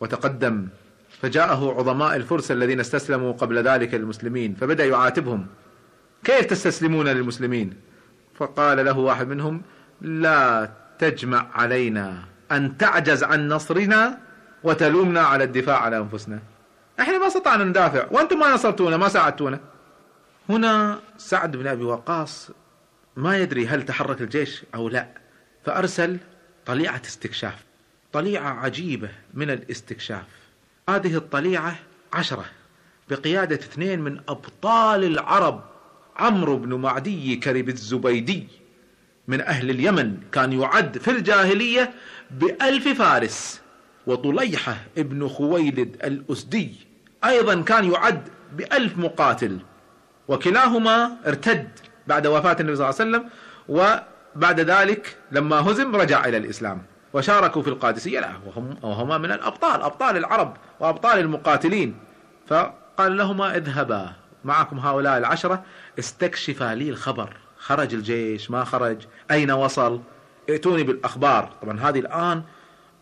وتقدم فجاءه عظماء الفرس الذين استسلموا قبل ذلك للمسلمين فبدا يعاتبهم كيف تستسلمون للمسلمين فقال له واحد منهم لا تجمع علينا ان تعجز عن نصرنا وتلومنا على الدفاع على انفسنا احنا ما استطعنا ندافع وانتم ما نصرتونا ما ساعدتونا هنا سعد بن ابي وقاص ما يدري هل تحرك الجيش او لا فارسل طليعه استكشاف طليعة عجيبة من الاستكشاف هذه الطليعة عشرة بقيادة اثنين من أبطال العرب عمرو بن معدي كرب الزبيدي من أهل اليمن كان يعد في الجاهلية بألف فارس وطليحة ابن خويلد الأسدي أيضا كان يعد بألف مقاتل وكلاهما ارتد بعد وفاة النبي صلى الله عليه وسلم وبعد ذلك لما هزم رجع إلى الإسلام وشاركوا في القادسية لا وهم وهما من الأبطال أبطال العرب وأبطال المقاتلين فقال لهما اذهبا معكم هؤلاء العشرة استكشفا لي الخبر خرج الجيش ما خرج أين وصل ائتوني بالأخبار طبعا هذه الآن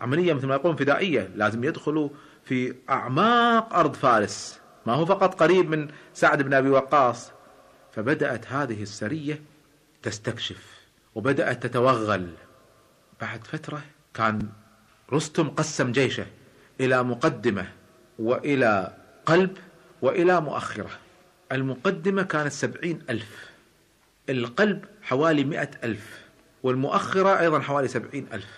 عملية مثل ما يقولون فدائية لازم يدخلوا في أعماق أرض فارس ما هو فقط قريب من سعد بن أبي وقاص فبدأت هذه السرية تستكشف وبدأت تتوغل بعد فترة كان رستم قسم جيشه إلى مقدمة وإلى قلب وإلى مؤخرة المقدمة كانت سبعين ألف القلب حوالي مئة ألف والمؤخرة أيضا حوالي سبعين ألف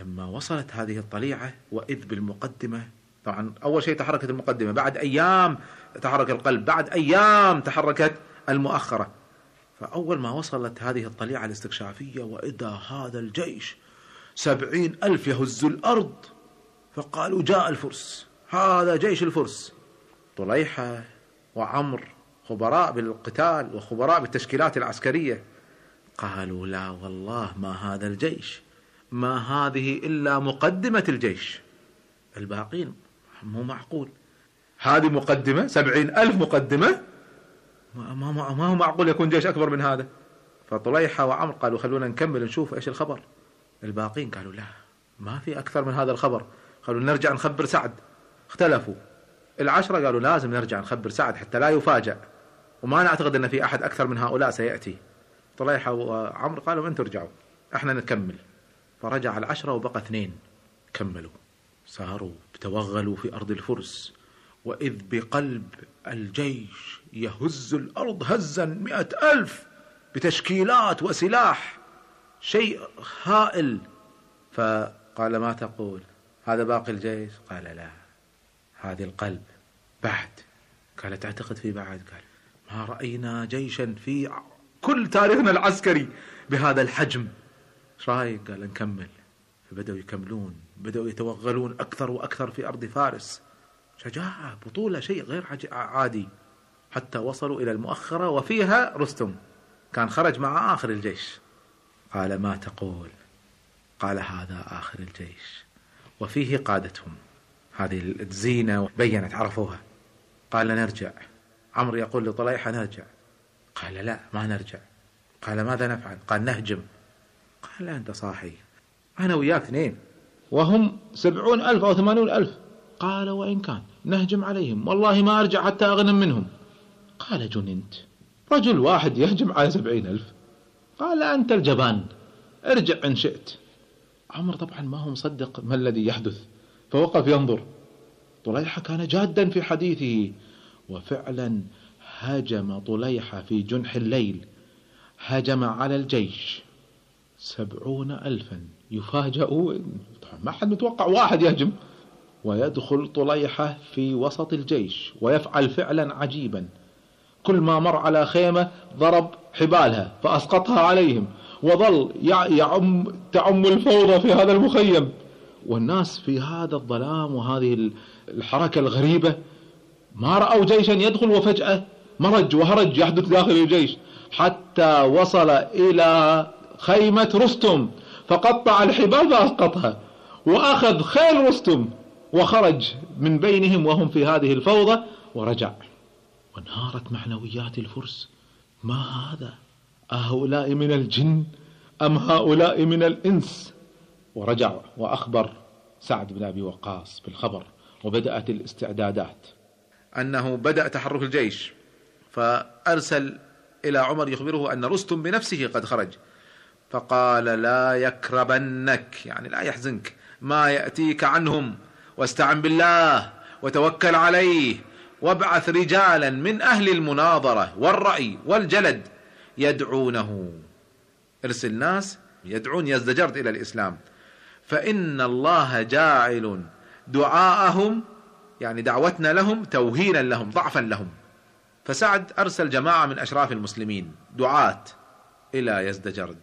لما وصلت هذه الطليعة وإذ بالمقدمة طبعا أول شيء تحركت المقدمة بعد أيام تحرك القلب بعد أيام تحركت المؤخرة فأول ما وصلت هذه الطليعة الاستكشافية وإذا هذا الجيش سبعين ألف يهز الأرض فقالوا جاء الفرس هذا جيش الفرس طليحة وعمر خبراء بالقتال وخبراء بالتشكيلات العسكرية قالوا لا والله ما هذا الجيش ما هذه إلا مقدمة الجيش الباقين مو معقول هذه مقدمة سبعين ألف مقدمة ما, ما, ما, ما هو معقول يكون جيش أكبر من هذا فطليحة وعمر قالوا خلونا نكمل نشوف إيش الخبر الباقين قالوا لا ما في أكثر من هذا الخبر قالوا نرجع نخبر سعد اختلفوا العشرة قالوا لازم نرجع نخبر سعد حتى لا يفاجأ وما نعتقد أن في أحد أكثر من هؤلاء سيأتي طليحة وعمر قالوا أنتم ارجعوا احنا نكمل فرجع العشرة وبقى اثنين كملوا ساروا توغلوا في أرض الفرس وإذ بقلب الجيش يهز الأرض هزا مئة ألف بتشكيلات وسلاح شيء هائل فقال ما تقول هذا باقي الجيش قال لا هذه القلب بعد قال تعتقد في بعد قال ما رأينا جيشا في كل تاريخنا العسكري بهذا الحجم ايش رايك قال نكمل فبدأوا يكملون بدأوا يتوغلون أكثر وأكثر في أرض فارس شجاعة بطولة شيء غير عادي حتى وصلوا إلى المؤخرة وفيها رستم كان خرج مع آخر الجيش قال ما تقول قال هذا آخر الجيش وفيه قادتهم هذه الزينة بينت عرفوها قال نرجع عمرو يقول لطليحة نرجع قال لا ما نرجع قال ماذا نفعل قال نهجم قال أنت صاحي أنا وياك اثنين وهم سبعون ألف أو ثمانون ألف قال وإن كان نهجم عليهم والله ما أرجع حتى أغنم منهم قال جننت رجل واحد يهجم على سبعين ألف قال أنت الجبان ارجع إن شئت عمر طبعا ما هو مصدق ما الذي يحدث فوقف ينظر طليحة كان جادا في حديثه وفعلا هاجم طليحة في جنح الليل هاجم على الجيش سبعون ألفا يفاجؤون ما حد متوقع واحد يهجم ويدخل طليحة في وسط الجيش ويفعل فعلا عجيبا كل ما مر على خيمة ضرب حبالها فأسقطها عليهم وظل يعم تعم الفوضى في هذا المخيم والناس في هذا الظلام وهذه الحركة الغريبة ما رأوا جيشا يدخل وفجأة مرج وهرج يحدث داخل الجيش حتى وصل إلى خيمة رستم فقطع الحبال فأسقطها وأخذ خيل رستم وخرج من بينهم وهم في هذه الفوضى ورجع وانهارت معنويات الفرس ما هذا أهؤلاء من الجن أم هؤلاء من الإنس ورجع وأخبر سعد بن أبي وقاص بالخبر وبدأت الاستعدادات أنه بدأ تحرك الجيش فأرسل إلى عمر يخبره أن رستم بنفسه قد خرج فقال لا يكربنك يعني لا يحزنك ما يأتيك عنهم واستعن بالله وتوكل عليه وابعث رجالا من أهل المناظرة والرأي والجلد يدعونه ارسل ناس يدعون يزدجرت إلى الإسلام فإن الله جاعل دعاءهم يعني دعوتنا لهم توهينا لهم ضعفا لهم فسعد أرسل جماعة من أشراف المسلمين دعاة إلى يزدجرد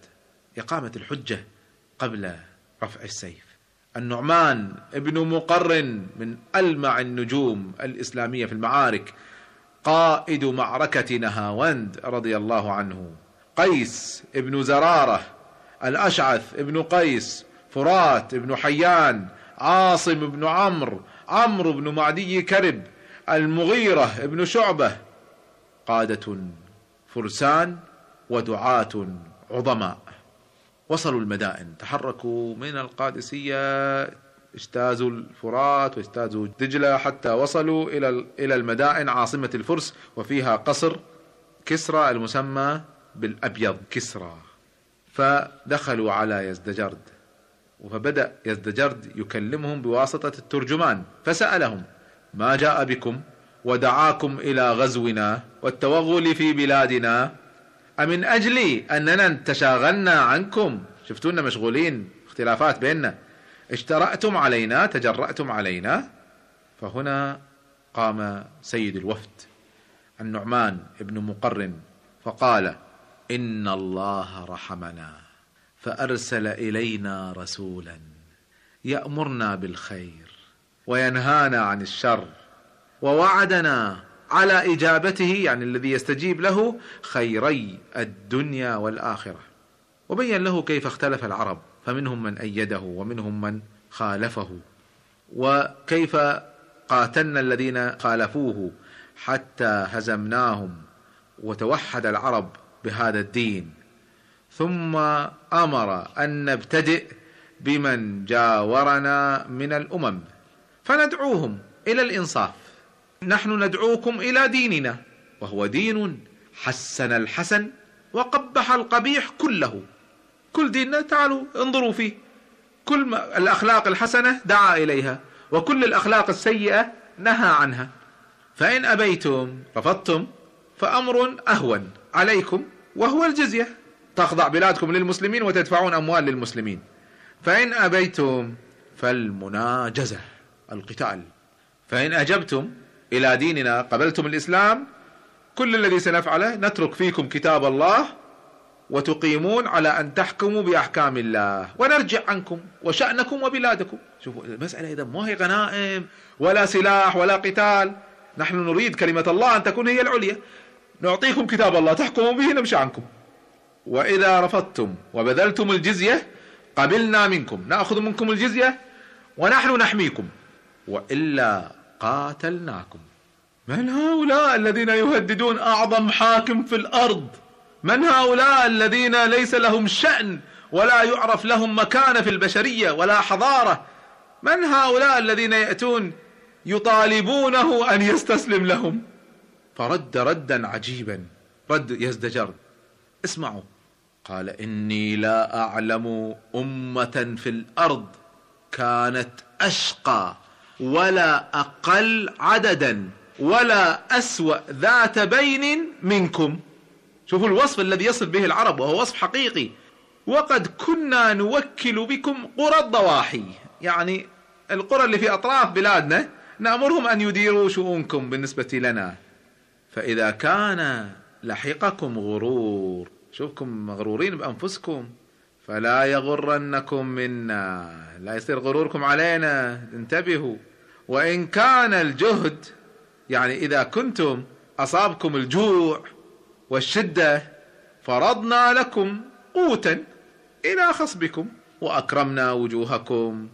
إقامة الحجة قبل رفع السيف النعمان ابن مقرن من ألمع النجوم الإسلامية في المعارك قائد معركة نهاوند رضي الله عنه قيس ابن زرارة الأشعث ابن قيس فرات ابن حيان عاصم ابن عمرو عمرو بن معدي كرب المغيرة ابن شعبة قادة فرسان ودعاة عظماء وصلوا المدائن تحركوا من القادسية اجتازوا الفرات واجتازوا دجلة حتى وصلوا إلى إلى المدائن عاصمة الفرس وفيها قصر كسرى المسمى بالأبيض كسرى فدخلوا على يزدجرد فبدأ يزدجرد يكلمهم بواسطة الترجمان فسألهم ما جاء بكم ودعاكم إلى غزونا والتوغل في بلادنا أمن أجل أننا تشاغلنا عنكم شفتونا مشغولين اختلافات بيننا اجترأتم علينا تجرأتم علينا فهنا قام سيد الوفد النعمان بن مقرن فقال إن الله رحمنا فأرسل إلينا رسولا يأمرنا بالخير وينهانا عن الشر ووعدنا على إجابته يعني الذي يستجيب له خيري الدنيا والآخرة وبين له كيف اختلف العرب فمنهم من أيده ومنهم من خالفه وكيف قاتلنا الذين خالفوه حتى هزمناهم وتوحد العرب بهذا الدين ثم امر ان نبتدئ بمن جاورنا من الامم فندعوهم الى الانصاف نحن ندعوكم إلى ديننا وهو دين حسن الحسن وقبح القبيح كله كل ديننا تعالوا انظروا فيه كل الأخلاق الحسنة دعا إليها وكل الأخلاق السيئة نهى عنها فإن أبيتم رفضتم فأمر أهون عليكم وهو الجزية تخضع بلادكم للمسلمين وتدفعون أموال للمسلمين فإن أبيتم فالمناجزة القتال فإن أجبتم إلى ديننا قبلتم الإسلام كل الذي سنفعله نترك فيكم كتاب الله وتقيمون على أن تحكموا بأحكام الله ونرجع عنكم وشأنكم وبلادكم شوفوا المسألة إذا ما هي غنائم ولا سلاح ولا قتال نحن نريد كلمة الله أن تكون هي العليا نعطيكم كتاب الله تحكموا به نمشي عنكم وإذا رفضتم وبذلتم الجزية قبلنا منكم نأخذ منكم الجزية ونحن نحميكم وإلا قاتلناكم من هؤلاء الذين يهددون أعظم حاكم في الأرض من هؤلاء الذين ليس لهم شأن ولا يعرف لهم مكانة في البشرية ولا حضارة من هؤلاء الذين يأتون يطالبونه أن يستسلم لهم فرد ردا عجيبا رد يزدجر اسمعوا قال إني لا أعلم أمة في الأرض كانت أشقى ولا أقل عددا ولا أسوأ ذات بين منكم شوفوا الوصف الذي يصف به العرب وهو وصف حقيقي وقد كنا نوكل بكم قرى الضواحي يعني القرى اللي في أطراف بلادنا نأمرهم أن يديروا شؤونكم بالنسبة لنا فإذا كان لحقكم غرور شوفكم مغرورين بأنفسكم فلا يغرنكم منا لا يصير غروركم علينا انتبهوا وإن كان الجهد يعني إذا كنتم أصابكم الجوع والشدة فرضنا لكم قوتا إلى خصبكم وأكرمنا وجوهكم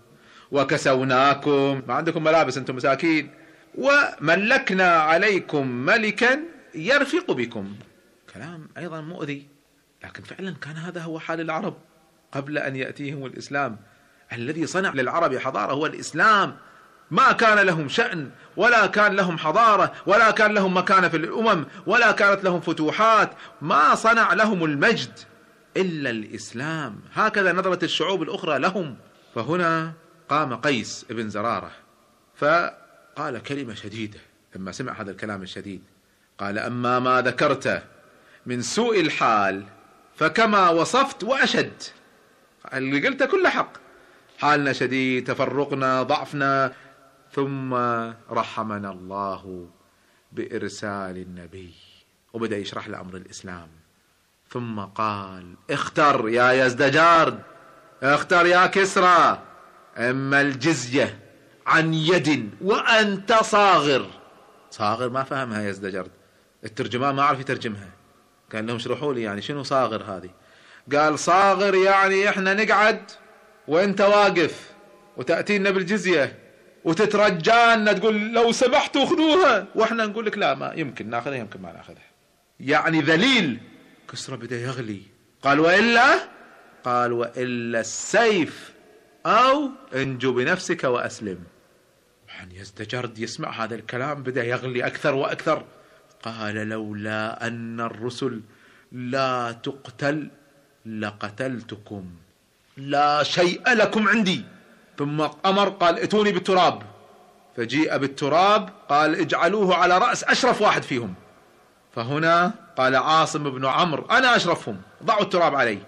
وكسوناكم ما عندكم ملابس أنتم مساكين وملكنا عليكم ملكا يرفق بكم كلام أيضا مؤذي لكن فعلا كان هذا هو حال العرب قبل أن يأتيهم الإسلام الذي صنع للعرب حضارة هو الإسلام ما كان لهم شأن ولا كان لهم حضارة ولا كان لهم مكانة في الأمم ولا كانت لهم فتوحات ما صنع لهم المجد إلا الإسلام هكذا نظرت الشعوب الأخرى لهم فهنا قام قيس بن زرارة فقال كلمة شديدة لما سمع هذا الكلام الشديد قال أما ما ذكرت من سوء الحال فكما وصفت وأشد اللي قلته كله حق حالنا شديد تفرقنا ضعفنا ثم رحمنا الله بارسال النبي وبدا يشرح لامر الاسلام ثم قال اختر يا يزدجارد اختر يا كسرى اما الجزيه عن يد وانت صاغر صاغر ما فهمها يزدجرد الترجمان ما عرف يترجمها قال لهم اشرحوا لي يعني شنو صاغر هذه قال صاغر يعني احنا نقعد وانت واقف وتاتينا بالجزيه وتترجانا تقول لو سمحتوا خذوها واحنا نقول لك لا ما يمكن ناخذها يمكن ما ناخذها يعني ذليل كسرى بدا يغلي قال والا قال والا السيف او انجو بنفسك واسلم طبعا يزدجرد يسمع هذا الكلام بدا يغلي اكثر واكثر قال لولا ان الرسل لا تقتل لقتلتكم لا شيء لكم عندي ثم امر قال ائتوني بالتراب فجيء بالتراب قال اجعلوه على راس اشرف واحد فيهم فهنا قال عاصم بن عمرو انا اشرفهم ضعوا التراب علي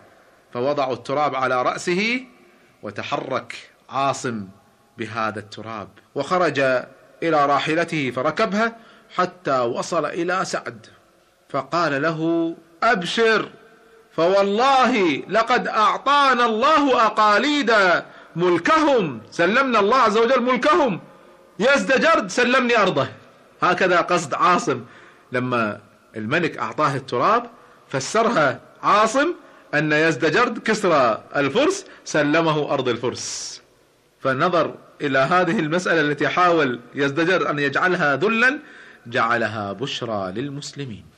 فوضعوا التراب على راسه وتحرك عاصم بهذا التراب وخرج الى راحلته فركبها حتى وصل الى سعد فقال له ابشر فوالله لقد اعطانا الله اقاليدا ملكهم سلمنا الله عز وجل ملكهم يا ازدجرد سلمني أرضه هكذا قصد عاصم لما الملك أعطاه التراب فسرها عاصم أن يزدجرد كسرى الفرس سلمه أرض الفرس فنظر إلى هذه المسألة التي حاول يزدجرد أن يجعلها ذلا جعلها بشرى للمسلمين